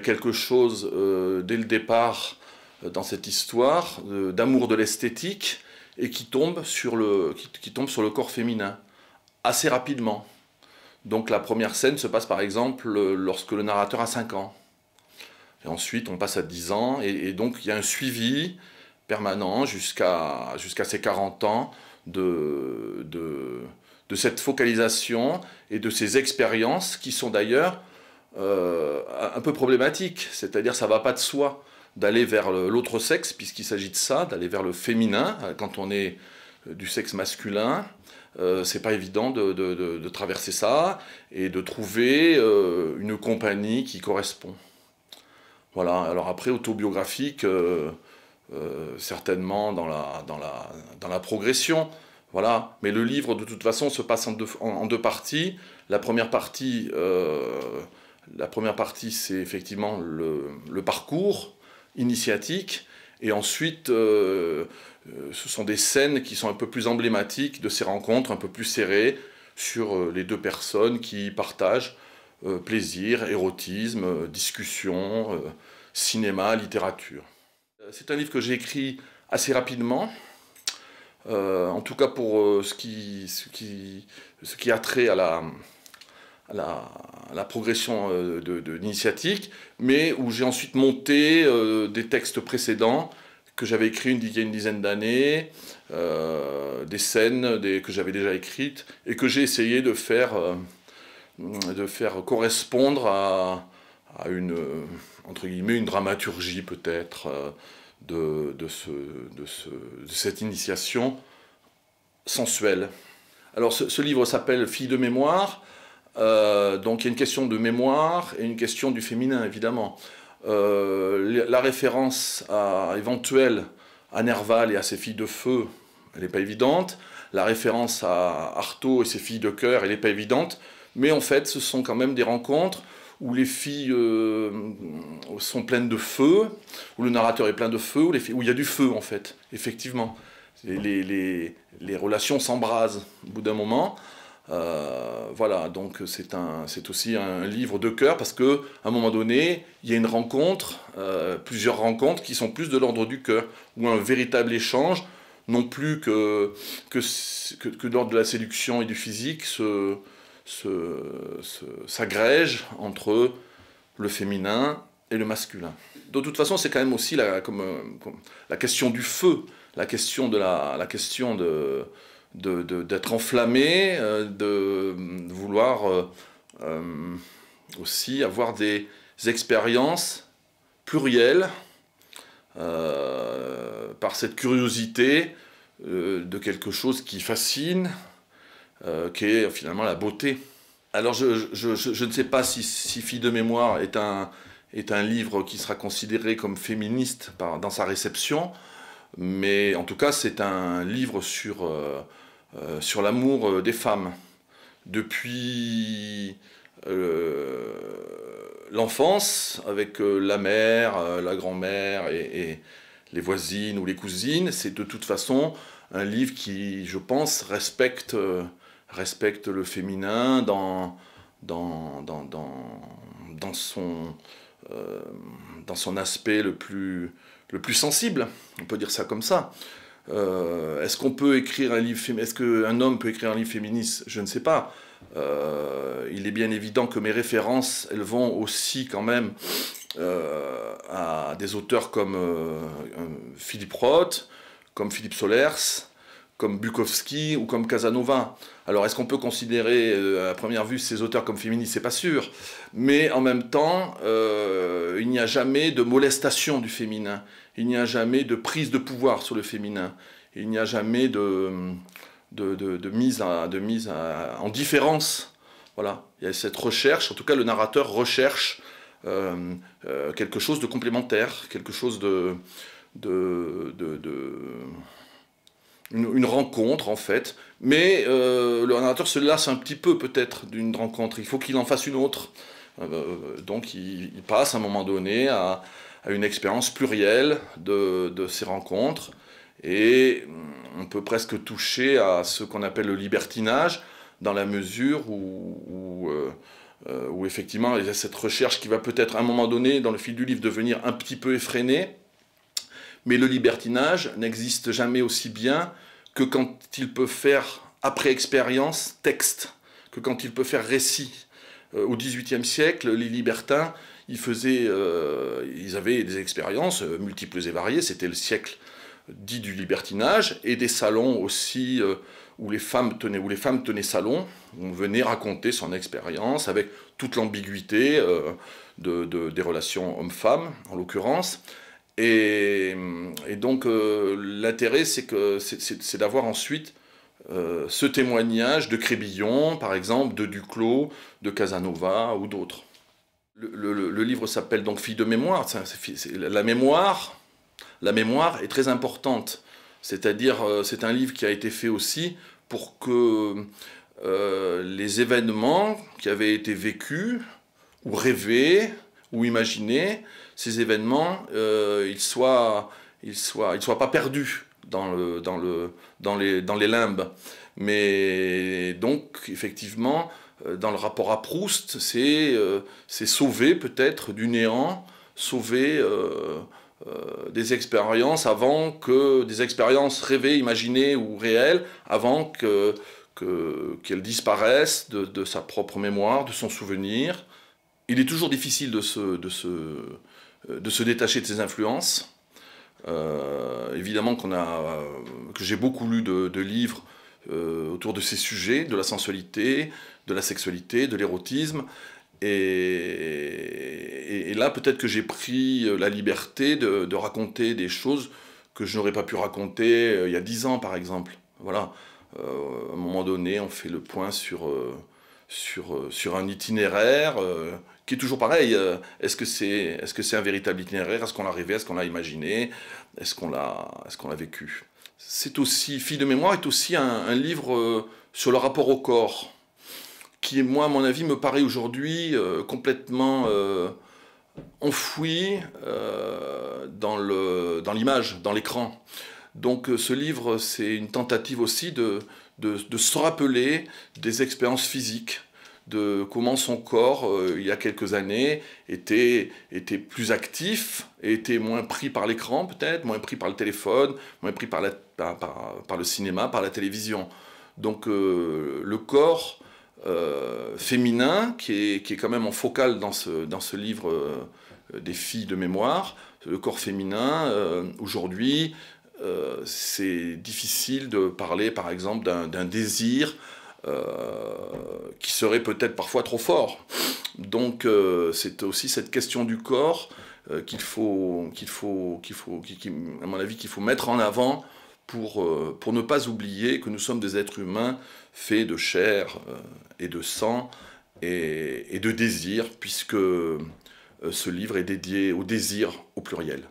quelque chose euh, dès le départ euh, dans cette histoire euh, d'amour de l'esthétique et qui tombe, sur le, qui, tombe sur le corps féminin assez rapidement. Donc la première scène se passe par exemple lorsque le narrateur a 5 ans. Et ensuite, on passe à 10 ans, et, donc il y a un suivi permanent jusqu'à jusqu'à ses 40 ans de, de, de, cette focalisation et de ces expériences qui sont d'ailleurs euh, un peu problématique, c'est-à-dire ça va pas de soi d'aller vers l'autre sexe, puisqu'il s'agit de ça, d'aller vers le féminin, euh, quand on est euh, du sexe masculin, euh, c'est pas évident de, de, traverser ça et de trouver une compagnie qui correspond. Voilà, alors après, autobiographique, certainement dans la, dans, la, dans la progression, voilà, mais le livre de toute façon se passe en en deux parties. La première partie la première partie, c'est effectivement le, parcours initiatique. Et ensuite, euh, euh, ce sont des scènes qui sont un peu plus emblématiques de ces rencontres, un peu plus serrées, sur euh, les deux personnes qui partagent plaisir, érotisme, discussion, cinéma, littérature. C'est un livre que j'ai écrit assez rapidement, en tout cas pour ce qui, ce, qui, ce, qui, a trait à la, à la, la progression euh, de, l'initiatique, mais où j'ai ensuite monté euh, des textes précédents que j'avais écrits il y a une dizaine d'années, euh, des scènes que j'avais déjà écrites et que j'ai essayé de faire, de faire correspondre à, une, entre guillemets, une dramaturgie peut-être de, cette initiation sensuelle. Alors ce, ce livre s'appelle Fille de mémoire. Euh, donc il y a une question de mémoire et une question du féminin, évidemment. Euh, la référence à, éventuelle à Nerval et à ses filles de feu, elle n'est pas évidente. La référence à Artaud et ses filles de cœur, elle n'est pas évidente. Mais en fait, ce sont quand même des rencontres où les filles euh, sont pleines de feu, où le narrateur est plein de feu, où, où il y a du feu en fait, effectivement. les relations s'embrasent au bout d'un moment. Euh, voilà, donc c'est un, c'est aussi un livre de cœur parce que à un moment donné, il y a une rencontre, euh, plusieurs rencontres qui sont plus de l'ordre du cœur, ou un véritable échange, non plus que que, que, l'ordre de la séduction et du physique se, s'agrège entre le féminin et le masculin. De toute façon, c'est quand même aussi la, question du feu, la question de la question de d'être de, enflammé, euh, de, vouloir euh, euh, aussi avoir des expériences plurielles par cette curiosité de quelque chose qui fascine, qui est finalement la beauté. Alors je, je, ne sais pas si, si Fille de mémoire est un, est un livre qui sera considéré comme féministe dans sa réception. Mais en tout cas, c'est un livre sur, euh, euh, l'amour euh, des femmes. Depuis l'enfance, avec la mère, la grand-mère et, les voisines ou les cousines, c'est de toute façon un livre qui, je pense, respecte, respecte le féminin dans son aspect le plus, le plus sensible, on peut dire ça comme ça. Euh, est-ce qu'on peut écrire un livre Est-ce qu'un homme peut écrire un livre féministe Je ne sais pas. Euh, il est bien évident que mes références, elles vont aussi quand même euh, à des auteurs comme Philippe Roth, comme Philippe Solers, comme Bukowski ou comme Casanova. Alors est-ce qu'on peut considérer euh, à première vue ces auteurs comme féministes C'est pas sûr. Mais en même temps, euh, il n'y a jamais de molestation du féminin. Il n'y a jamais de prise de pouvoir sur le féminin. Il n'y a jamais de, de, de, mise, de mise en différence. Voilà. Il y a cette recherche, en tout cas le narrateur recherche euh, quelque chose de complémentaire, quelque chose de de, de une, rencontre en fait, mais euh, le narrateur se lasse un petit peu peut-être d'une rencontre, il faut qu'il en fasse une autre. Euh, euh, donc il, passe à un moment donné à, une expérience plurielle de, ces rencontres, et mm, on peut presque toucher à ce qu'on appelle le libertinage, dans la mesure où, où effectivement il y a cette recherche qui va peut-être à un moment donné, dans le fil du livre, devenir un petit peu effrénée mais le libertinage n'existe jamais aussi bien que quand il peut faire, après expérience, texte, que quand il peut faire récit. Euh, au XVIIIe siècle, les libertins, ils, faisaient, euh, ils avaient des expériences euh, multiples et variées, c'était le siècle dit du libertinage, et des salons aussi où, les femmes tenaient, où les femmes tenaient salon, où on venait raconter son expérience avec toute l'ambiguïté des relations hommes-femmes, en l'occurrence. Et, donc euh, l'intérêt, c'est que c'est d'avoir ensuite euh, ce témoignage de Crébillon, par exemple, de Duclos, de Casanova ou d'autres. Le, livre s'appelle donc Fille de mémoire. la mémoire, la mémoire est très importante. C'est-à-dire, euh, c'est un livre qui a été fait aussi pour que les événements qui avaient été vécus ou rêvés ou imaginer ces événements, euh, ils soient, ils soient, ils soient pas perdus dans le, dans le, dans les, dans les limbes. Mais donc, effectivement, euh, dans le rapport à Proust, c'est euh, sauver peut-être du néant, sauver euh, des expériences avant que des expériences rêvées, imaginées ou réelles, avant que qu'elles disparaissent de, de, sa propre mémoire, de son souvenir, il est toujours difficile de se, de se, euh, détacher de ses influences. Euh, évidemment qu'on a, euh, que j'ai beaucoup lu de, livres autour de ces sujets, de la sensualité, de la sexualité, de l'érotisme. Et, là, peut-être que j'ai pris la liberté de, raconter des choses que je n'aurais pas pu raconter il y a dix ans, par exemple. Voilà. à un moment donné, on fait le point sur, euh, sur, un itinéraire euh, qui est toujours pareil. Euh, est-ce que c'est est -ce c'est un véritable itinéraire Est-ce qu'on l'a rêvé Est-ce qu'on l'a imaginé Est-ce qu'on l'a est qu'on l'a vécu C'est aussi, Fille de mémoire est aussi un, livre sur le rapport au corps, qui, moi, à mon avis, me paraît aujourd'hui complètement enfoui dans l'image, dans l'écran. Donc euh, ce livre, c'est une tentative aussi de, de, se rappeler des expériences physiques, de comment son corps, euh, il y a quelques années, était, était plus actif, était moins pris par l'écran peut-être, moins pris par le téléphone, moins pris par, le cinéma, par la télévision. Donc euh, le corps féminin, qui est, quand même en focal dans ce, dans ce livre des filles de mémoire, le corps féminin, aujourd'hui, euh, c'est difficile de parler par exemple d'un désir euh, qui serait peut-être parfois trop fort. Donc euh, c'est aussi cette question du corps qu'il faut, qu'il faut, qu'il faut, à mon avis, qu'il faut mettre en avant pour, pour ne pas oublier que nous sommes des êtres humains faits de chair et de sang et, et de désir, puisque ce livre est dédié au désir au pluriel.